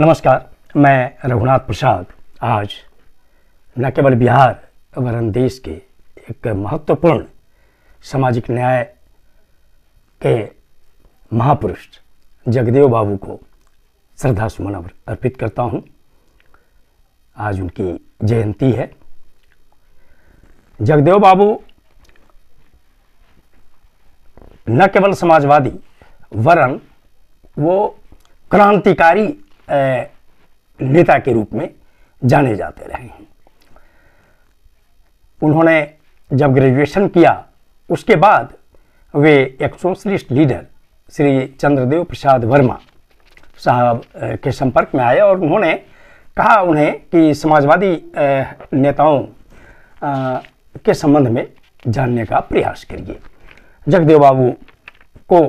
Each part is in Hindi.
नमस्कार मैं रघुनाथ प्रसाद आज न केवल बिहार वरन देश के एक महत्वपूर्ण सामाजिक न्याय के महापुरुष जगदेव बाबू को श्रद्धा सुमन अर्पित करता हूं। आज उनकी जयंती है जगदेव बाबू न केवल समाजवादी वरन वो क्रांतिकारी नेता के रूप में जाने जाते रहे हैं उन्होंने जब ग्रेजुएशन किया उसके बाद वे एक सोशलिस्ट लीडर श्री चंद्रदेव प्रसाद वर्मा साहब के संपर्क में आए और उन्होंने कहा उन्हें कि समाजवादी नेताओं के संबंध में जानने का प्रयास करिए जगदेव बाबू को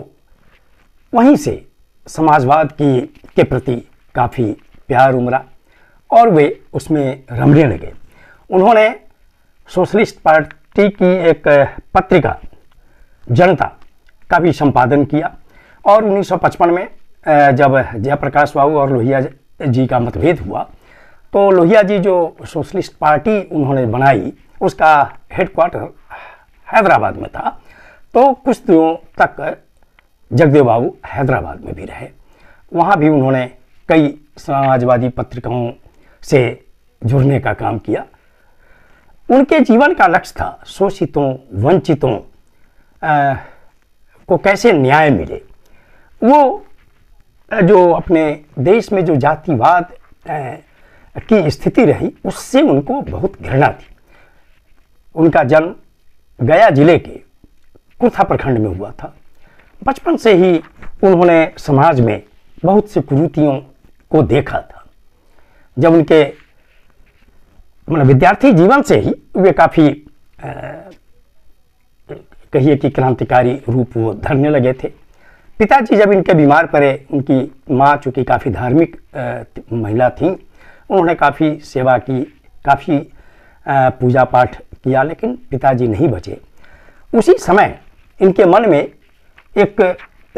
वहीं से समाजवाद की के प्रति काफ़ी प्यार उमरा और वे उसमें रमने लगे उन्होंने सोशलिस्ट पार्टी की एक पत्रिका जनता का भी संपादन किया और 1955 में जब जयप्रकाश बाबू और लोहिया जी का मतभेद हुआ तो लोहिया जी जो सोशलिस्ट पार्टी उन्होंने बनाई उसका हेडक्वार्टर हैदराबाद में था तो कुछ दिनों तक जगदेव बाबू हैदराबाद में भी रहे वहाँ भी उन्होंने कई समाजवादी पत्रिकाओं से जुड़ने का काम किया उनके जीवन का लक्ष्य था शोषितों वंचितों आ, को कैसे न्याय मिले वो जो अपने देश में जो जातिवाद की स्थिति रही उससे उनको बहुत घृणा थी उनका जन्म गया जिले के कुर्था प्रखंड में हुआ था बचपन से ही उन्होंने समाज में बहुत से कुरूतियों को देखा था जब उनके मतलब विद्यार्थी जीवन से ही वे काफ़ी कहिए कि क्रांतिकारी रूप वो धरने लगे थे पिताजी जब इनके बीमार पड़े उनकी माँ चूँकि काफ़ी धार्मिक महिला थी उन्होंने काफ़ी सेवा की काफ़ी पूजा पाठ किया लेकिन पिताजी नहीं बचे उसी समय इनके मन में एक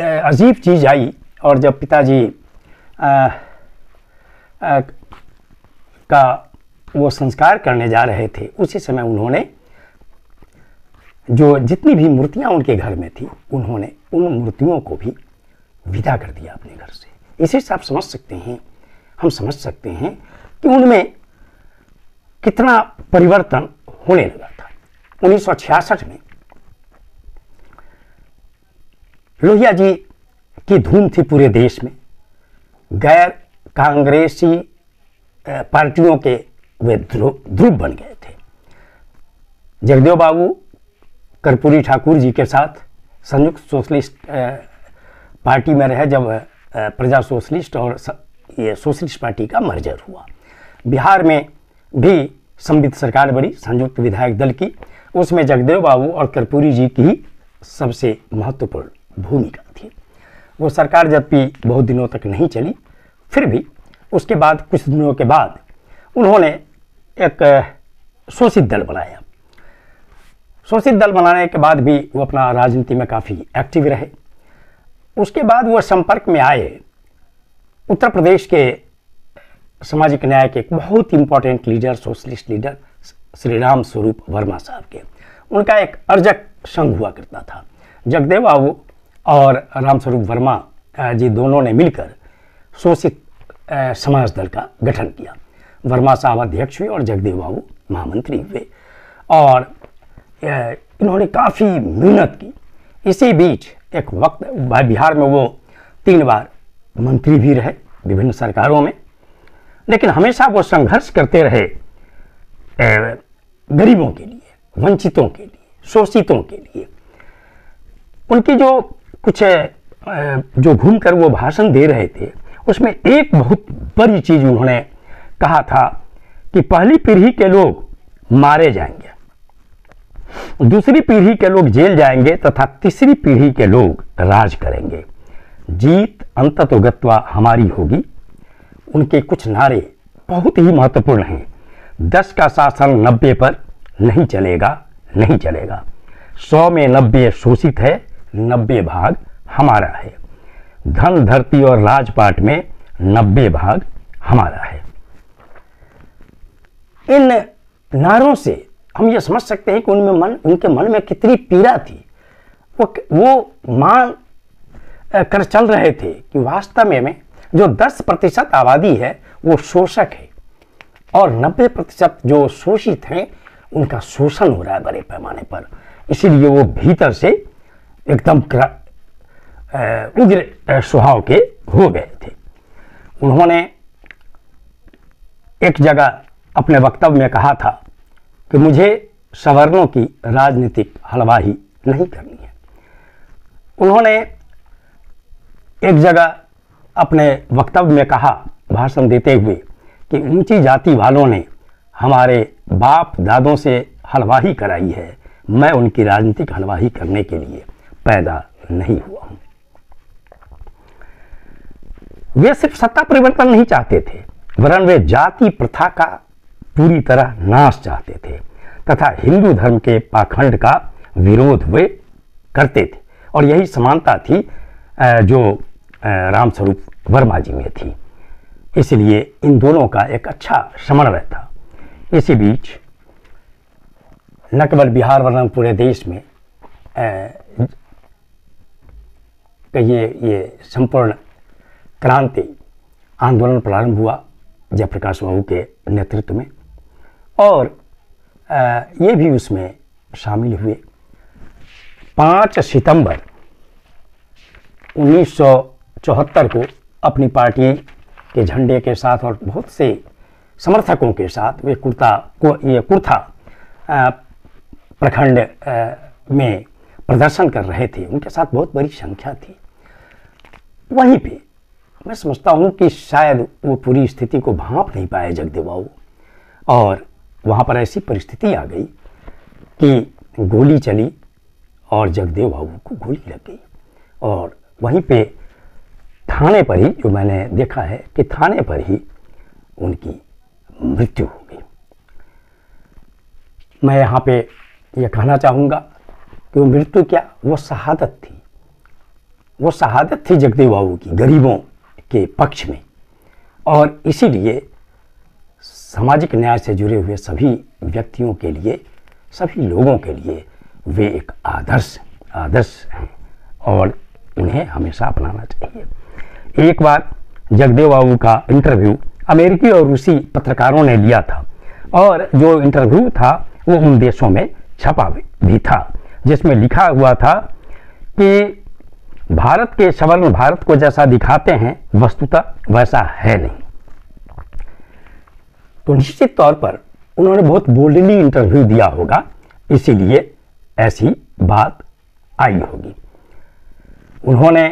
अजीब चीज़ आई और जब पिताजी का वो संस्कार करने जा रहे थे उसी समय उन्होंने जो जितनी भी मूर्तियां उनके घर में थी उन्होंने उन मूर्तियों को भी विदा कर दिया अपने घर से इसे से आप समझ सकते हैं हम समझ सकते हैं कि उनमें कितना परिवर्तन होने लगा था उन्नीस में लोहिया जी की धूम थी पूरे देश में गैर कांग्रेसी पार्टियों के वे ध्रुव ध्रुव बन गए थे जगदेव बाबू कर्पूरी ठाकुर जी के साथ संयुक्त सोशलिस्ट पार्टी में रहे जब प्रजा सोशलिस्ट और ये सोशलिस्ट पार्टी का मर्जर हुआ बिहार में भी संबित सरकार बनी संयुक्त विधायक दल की उसमें जगदेव बाबू और कर्पूरी जी की सबसे महत्वपूर्ण भूमिका थी वो सरकार जबकि बहुत दिनों तक नहीं चली फिर भी उसके बाद कुछ दिनों के बाद उन्होंने एक शोषित दल बनाया शोषित दल बनाने के बाद भी वो अपना राजनीति में काफ़ी एक्टिव रहे उसके बाद वह संपर्क में आए उत्तर प्रदेश के सामाजिक न्याय के एक बहुत important leader socialist leader Shri Ram Swaroop Verma साहब के उनका एक अर्जक संघ हुआ करता था जगदेव बाबू और रामस्वरूप वर्मा जी दोनों ने मिलकर शोषित समाज दल का गठन किया वर्मा साहब अध्यक्ष हुए और जगदेव बाबू महामंत्री हुए और इन्होंने काफ़ी मेहनत की इसी बीच एक वक्त बिहार में वो तीन बार मंत्री भी रहे विभिन्न सरकारों में लेकिन हमेशा वो संघर्ष करते रहे गरीबों के लिए वंचितों के लिए शोषितों के लिए उनकी जो कुछ जो घूमकर वो भाषण दे रहे थे उसमें एक बहुत बड़ी चीज उन्होंने कहा था कि पहली पीढ़ी के लोग मारे जाएंगे दूसरी पीढ़ी के लोग जेल जाएंगे तथा तीसरी पीढ़ी के लोग राज करेंगे जीत अंत तो हमारी होगी उनके कुछ नारे बहुत ही महत्वपूर्ण हैं दस का शासन नब्बे पर नहीं चलेगा नहीं चलेगा सौ में नब्बे शोषित है नब्बे भाग हमारा है धन धरती और राजपाट में नब्बे भाग हमारा है इन नारों से हम ये समझ सकते हैं कि उनमें मन उनके मन में कितनी पीड़ा थी वो वो मान कर चल रहे थे कि वास्तव में में जो 10 प्रतिशत आबादी है वो शोषक है और 90 प्रतिशत जो शोषित हैं उनका शोषण हो रहा है बड़े पैमाने पर इसीलिए वो भीतर से एकदम उग्र स्वभाव के हो गए थे उन्होंने एक जगह अपने वक्तव्य में कहा था कि मुझे सवर्णों की राजनीतिक हलवाही नहीं करनी है उन्होंने एक जगह अपने वक्तव्य में कहा भाषण देते हुए कि ऊंची जाति वालों ने हमारे बाप दादों से हलवाही कराई है मैं उनकी राजनीतिक हलवाही करने के लिए पैदा नहीं हुआ वे सिर्फ सत्ता परिवर्तन नहीं चाहते थे वरन वे जाति प्रथा का पूरी तरह नाश चाहते थे तथा हिंदू धर्म के पाखंड का विरोध वे करते थे और यही समानता थी जो रामस्वरूप वर्मा जी में थी इसलिए इन दोनों का एक अच्छा समन्वय था इसी बीच न केवल बिहार वरन पूरे देश में कहिए ये संपूर्ण क्रांति आंदोलन प्रारंभ हुआ जयप्रकाश बाबू के नेतृत्व में और ये भी उसमें शामिल हुए पाँच सितंबर 1974 को अपनी पार्टी के झंडे के साथ और बहुत से समर्थकों के साथ वे कुर्ता को ये कुर्था प्रखंड में प्रदर्शन कर रहे थे उनके साथ बहुत बड़ी संख्या थी वहीं पे मैं समझता हूँ कि शायद वो पूरी स्थिति को भाप नहीं पाए जगदेव बाबू और वहाँ पर ऐसी परिस्थिति आ गई कि गोली चली और जगदेव बाबू को गोली लग गई और वहीं पे थाने पर ही जो मैंने देखा है कि थाने पर ही उनकी मृत्यु हो गई मैं यहाँ पे यह कहना चाहूँगा कि वो मृत्यु क्या वो शहादत थी वो शहादत थी जगदेव बाबू की गरीबों के पक्ष में और इसीलिए सामाजिक न्याय से जुड़े हुए सभी व्यक्तियों के लिए सभी लोगों के लिए वे एक आदर्श आदर्श हैं और इन्हें हमेशा अपनाना चाहिए एक बार जगदेव बाबू का इंटरव्यू अमेरिकी और रूसी पत्रकारों ने लिया था और जो इंटरव्यू था वो उन देशों में छपा भी था जिसमें लिखा हुआ था कि भारत के सवर्ण भारत को जैसा दिखाते हैं वस्तुता वैसा है नहीं तो निश्चित तौर पर उन्होंने बहुत बोल्डली इंटरव्यू दिया होगा इसीलिए ऐसी बात आई होगी उन्होंने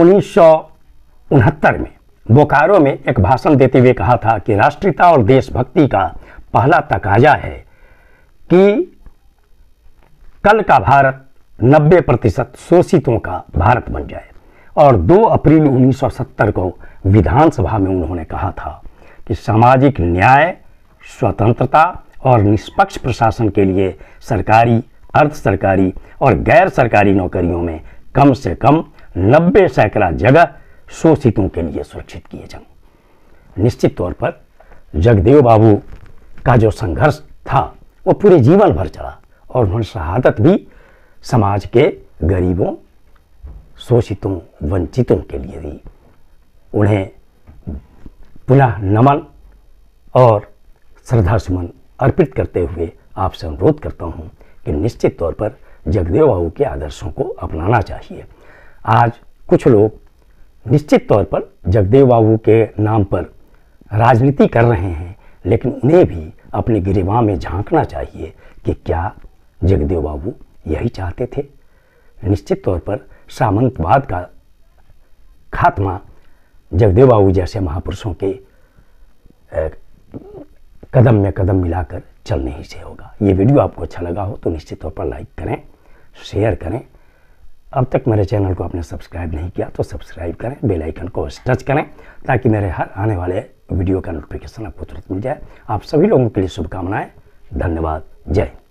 उन्नीस में बोकारो में एक भाषण देते हुए कहा था कि राष्ट्रीयता और देशभक्ति का पहला तकाजा है कि कल का भारत 90 प्रतिशत शोषितों का भारत बन जाए और 2 अप्रैल 1970 को विधानसभा में उन्होंने कहा था कि सामाजिक न्याय स्वतंत्रता और निष्पक्ष प्रशासन के लिए सरकारी अर्ध सरकारी और गैर सरकारी नौकरियों में कम से कम नब्बे सैकड़ा जगह शोषितों के लिए सुरक्षित किए जाएं निश्चित तौर पर जगदेव बाबू का जो संघर्ष था वो पूरे जीवन भर चला और उन्होंने शहादत भी समाज के गरीबों शोषितों वंचितों के लिए दी उन्हें पुनः नमन और श्रद्धा सुमन अर्पित करते हुए आपसे अनुरोध करता हूँ कि निश्चित तौर पर जगदेव बाबू के आदर्शों को अपनाना चाहिए आज कुछ लोग निश्चित तौर पर जगदेव बाबू के नाम पर राजनीति कर रहे हैं लेकिन उन्हें भी अपनी गिरिवा में झांकना चाहिए कि क्या जगदेव बाबू यही चाहते थे निश्चित तौर पर सामंतवाद का खात्मा जगदेव बाबू जैसे महापुरुषों के कदम में कदम मिलाकर चलने ही से होगा ये वीडियो आपको अच्छा लगा हो तो निश्चित तौर पर लाइक करें शेयर करें अब तक मेरे चैनल को आपने सब्सक्राइब नहीं किया तो सब्सक्राइब करें बेल आइकन को टच करें ताकि मेरे हर आने वाले वीडियो का नोटिफिकेशन आपको तुरंत मिल जाए आप सभी लोगों के लिए शुभकामनाएं धन्यवाद जय हिंद